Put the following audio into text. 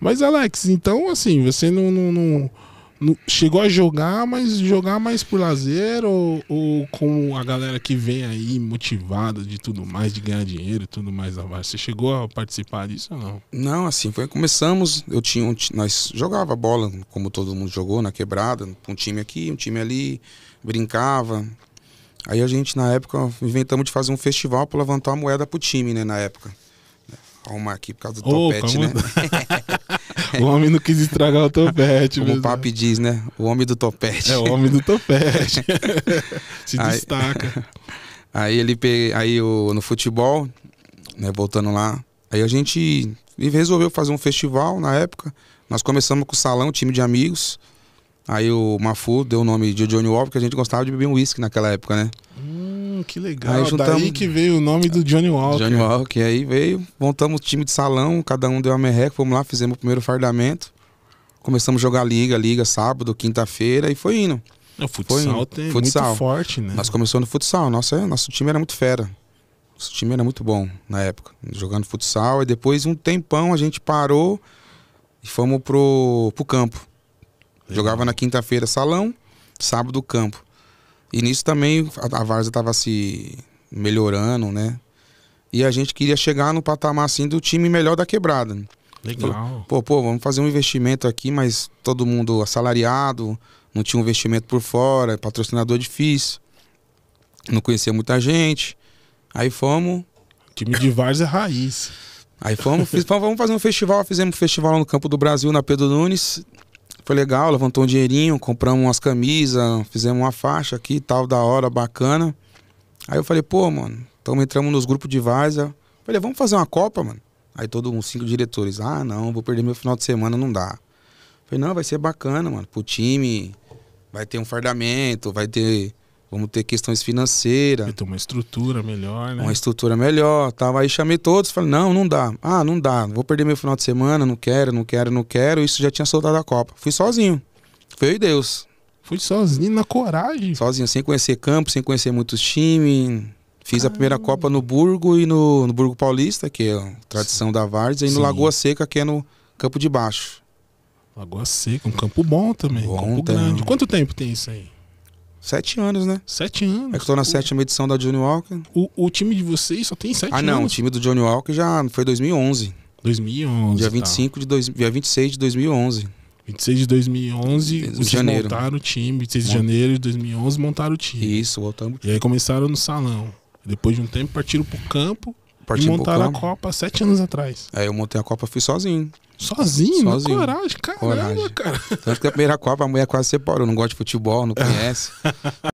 Mas, Alex, então, assim, você não, não, não, não chegou a jogar, mas jogar mais por lazer ou, ou, com a galera que vem aí motivada de tudo mais, de ganhar dinheiro e tudo mais da base? Você chegou a participar disso ou não? Não, assim, foi, começamos, eu tinha um, nós jogava bola, como todo mundo jogou, na quebrada, um time aqui, um time ali, brincava. Aí a gente, na época, inventamos de fazer um festival para levantar a moeda pro time, né, na época arrumar aqui por causa do Opa, topete, né? O homem não quis estragar o topete. Como mesmo. o papo diz, né? O homem do topete. É, o homem do topete. Se aí, destaca. Aí ele aí o, no futebol, né, voltando lá, aí a gente resolveu fazer um festival na época. Nós começamos com o salão, time de amigos. Aí o Mafu deu o nome de Johnny Walker, porque a gente gostava de beber um uísque naquela época, né? que legal. Aí juntamos... Daí que veio o nome do Johnny Walker. Johnny Walker, aí veio, montamos o time de salão, cada um deu uma merreca, fomos lá, fizemos o primeiro fardamento. Começamos a jogar liga, liga sábado, quinta-feira e foi indo. O futsal foi indo. tem futsal. muito forte, né? Nós começamos no futsal, nosso, é, nosso time era muito fera. Nosso time era muito bom na época, jogando futsal. E depois, um tempão, a gente parou e fomos pro, pro campo. Jogava na quinta-feira salão, sábado campo. E nisso também a, a Varsa estava se melhorando, né? E a gente queria chegar no patamar assim do time melhor da quebrada. Legal. Pô, pô, vamos fazer um investimento aqui, mas todo mundo assalariado, não tinha um investimento por fora, patrocinador difícil, não conhecia muita gente. Aí fomos. Time de Varsa é raiz. Aí fomos, fiz, vamos fazer um festival, fizemos um festival no Campo do Brasil, na Pedro Nunes. Foi legal, levantou um dinheirinho, compramos umas camisas, fizemos uma faixa aqui tal, da hora, bacana. Aí eu falei, pô, mano, então entramos nos grupos de Vaza. Falei, vamos fazer uma Copa, mano. Aí todo mundo, cinco diretores, ah, não, vou perder meu final de semana, não dá. Falei, não, vai ser bacana, mano, pro time, vai ter um fardamento, vai ter Vamos ter questões financeiras. Tem uma estrutura melhor, né? Uma estrutura melhor, tava Aí chamei todos, falei, não, não dá. Ah, não dá. Vou perder meu final de semana, não quero, não quero, não quero. Isso já tinha soltado a Copa. Fui sozinho. Foi eu e Deus. Fui sozinho, na coragem. Sozinho, sem conhecer campo, sem conhecer muitos times. Fiz Caramba. a primeira Copa no Burgo e no, no Burgo Paulista, que é a tradição Sim. da Vardes, e no Sim. Lagoa Seca, que é no Campo de Baixo. Lagoa Seca, um campo bom também. Bom, campo grande. Quanto tempo tem isso aí? Sete anos, né? Sete anos. É que estou na o... sétima edição da Johnny Walker. O, o, time de vocês só tem sete anos? Ah, não. O time do Johnny Walker já foi 2011. 2011. Dia 25 tá. de dois, dia 26 de 2011. 26 de 2011, de vocês janeiro. montaram o time. 26 de janeiro de 2011, montaram o time. Isso, voltamos. E aí começaram no salão. Depois de um tempo, partiram pro campo partiram e montaram a Copa sete anos atrás. Aí é, eu montei a Copa, fui sozinho. Sozinho? Sozinho. Coragem, caramba, coragem. cara. Tanto que a primeira Copa a mulher quase separou. Não gosta de futebol, não conhece.